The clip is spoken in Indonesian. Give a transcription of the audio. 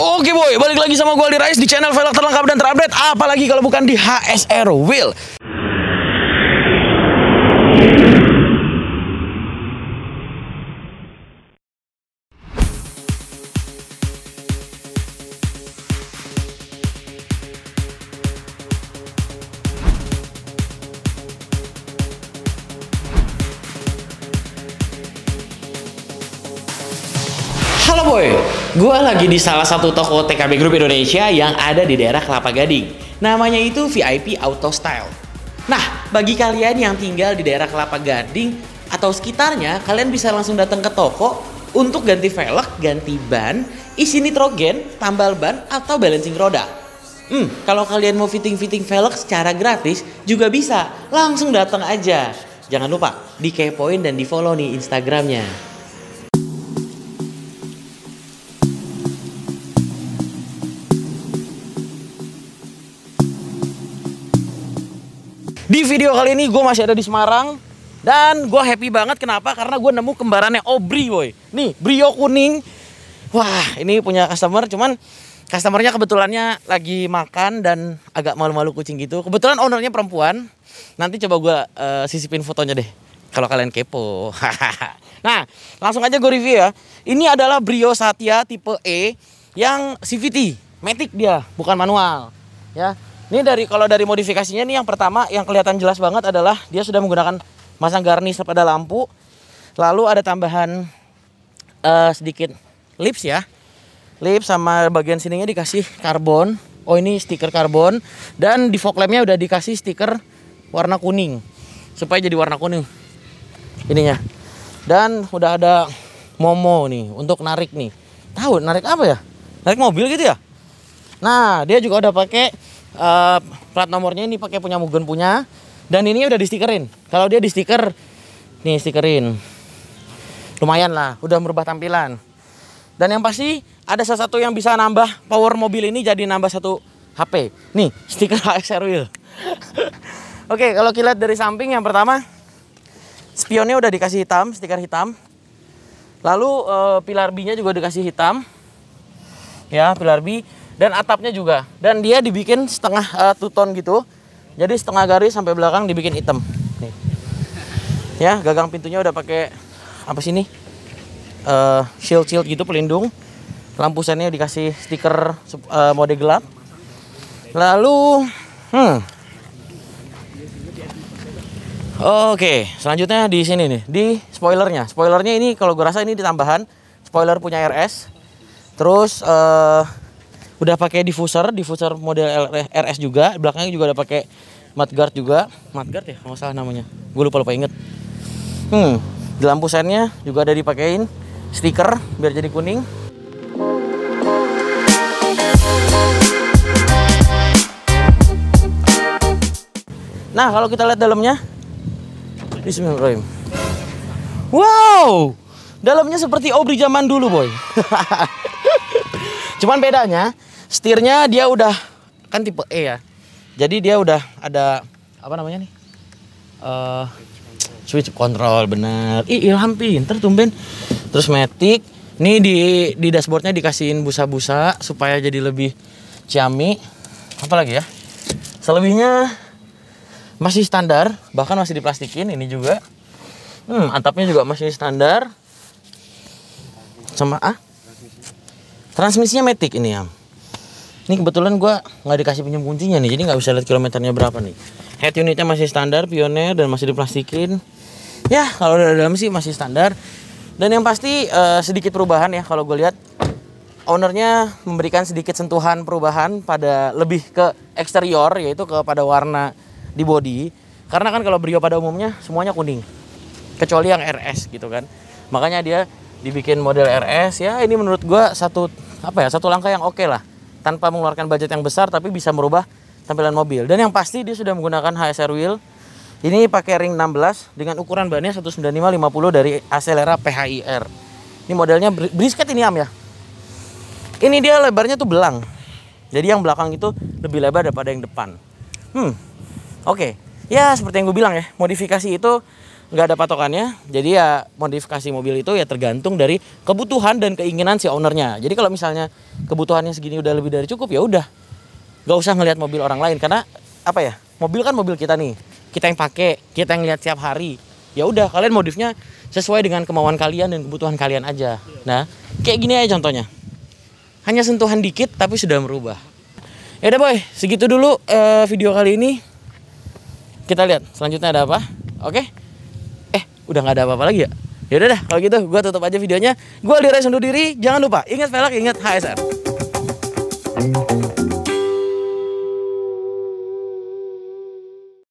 Oke boy, balik lagi sama gue Aldi Rais di channel velg terlengkap dan terupdate Apalagi kalau bukan di HSR Wheel Halo Boy, gue lagi di salah satu toko TKB Group Indonesia yang ada di daerah Kelapa Gading. Namanya itu VIP Auto Style. Nah, bagi kalian yang tinggal di daerah Kelapa Gading atau sekitarnya, kalian bisa langsung datang ke toko untuk ganti velg, ganti ban, isi nitrogen, tambal ban, atau balancing roda. Hmm, kalau kalian mau fitting-fitting velg secara gratis juga bisa, langsung datang aja. Jangan lupa dikepoin dan di follow nih Instagramnya. Di video kali ini gue masih ada di Semarang dan gue happy banget kenapa? Karena gue nemu kembarannya Obri boy. Nih Brio kuning. Wah ini punya customer cuman customernya kebetulannya lagi makan dan agak malu-malu kucing gitu. Kebetulan ownernya perempuan. Nanti coba gue uh, sisipin fotonya deh kalau kalian kepo. nah langsung aja gue review ya. Ini adalah Brio Satya tipe E yang CVT, matic dia bukan manual ya ini dari kalau dari modifikasinya nih yang pertama yang kelihatan jelas banget adalah dia sudah menggunakan masang garnish pada lampu. Lalu ada tambahan uh, sedikit lips ya. lips sama bagian sininya dikasih karbon. Oh ini stiker karbon dan di fog lampnya udah dikasih stiker warna kuning supaya jadi warna kuning ininya. Dan udah ada momo nih untuk narik nih. Tahu narik apa ya? Narik mobil gitu ya? Nah, dia juga udah pakai uh, plat nomornya ini pakai punya Mugen punya dan ini udah di stikerin kalau dia di stiker nih stikerin lumayan lah udah merubah tampilan dan yang pasti ada salah satu yang bisa nambah power mobil ini jadi nambah satu HP nih stiker HXR wheel oke okay, kalau kita lihat dari samping yang pertama spionnya udah dikasih hitam stiker hitam lalu uh, pilar B nya juga dikasih hitam ya pilar B dan atapnya juga dan dia dibikin setengah uh, tuton gitu jadi setengah garis sampai belakang dibikin hitam nih ya gagang pintunya udah pakai apa sih ini uh, eh, shield shield gitu pelindung lampu sennya dikasih stiker uh, mode gelap lalu hmm Oke, selanjutnya di sini nih, di spoilernya. Spoilernya ini kalau gue rasa ini ditambahan spoiler punya RS. Terus uh, udah pakai diffuser diffuser model eh, RS juga belakangnya juga udah pakai mudguard juga mudguard ya kalau salah namanya gue lupa lupa inget hmm di lampu sennya juga ada dipakein stiker biar jadi kuning Nah, kalau kita lihat dalamnya. Bismillahirrahmanirrahim. Wow! Dalamnya seperti obri zaman dulu, boy. Cuman bedanya, Setirnya dia udah kan tipe E ya. Jadi dia udah ada apa namanya nih? Uh, switch control bener. Ih Ilham pinter tumben. Terus matic. Nih di di dashboardnya dikasihin busa-busa supaya jadi lebih ciami. Apa lagi ya? Selebihnya masih standar, bahkan masih diplastikin ini juga. Hmm, atapnya juga masih standar. Sama ah? Transmisinya matic ini ya ini kebetulan gue nggak dikasih pinjam kuncinya nih jadi nggak bisa lihat kilometernya berapa nih head unitnya masih standar pioner dan masih diplastikin ya kalau dari dalam sih masih standar dan yang pasti uh, sedikit perubahan ya kalau gue lihat ownernya memberikan sedikit sentuhan perubahan pada lebih ke eksterior yaitu kepada warna di body karena kan kalau Brio pada umumnya semuanya kuning kecuali yang RS gitu kan makanya dia dibikin model RS ya ini menurut gue satu apa ya satu langkah yang oke okay lah tanpa mengeluarkan budget yang besar tapi bisa merubah tampilan mobil. Dan yang pasti dia sudah menggunakan HSR wheel. Ini pakai ring 16 dengan ukuran bannya 19550 dari Acelera PHIR. Ini modelnya brisket ini am ya. Ini dia lebarnya tuh belang. Jadi yang belakang itu lebih lebar daripada yang depan. Hmm. Oke. Okay. Ya seperti yang gue bilang ya, modifikasi itu nggak ada patokannya jadi ya modifikasi mobil itu ya tergantung dari kebutuhan dan keinginan si ownernya jadi kalau misalnya kebutuhannya segini udah lebih dari cukup ya udah nggak usah ngelihat mobil orang lain karena apa ya mobil kan mobil kita nih kita yang pakai kita yang lihat tiap hari ya udah kalian modifnya sesuai dengan kemauan kalian dan kebutuhan kalian aja nah kayak gini aja contohnya hanya sentuhan dikit tapi sudah merubah ya udah boy segitu dulu uh, video kali ini kita lihat selanjutnya ada apa oke okay? udah nggak ada apa-apa lagi ya yaudah udah dah kalau gitu gue tutup aja videonya gue Lirai undur diri jangan lupa ingat velg ingat HSR thank you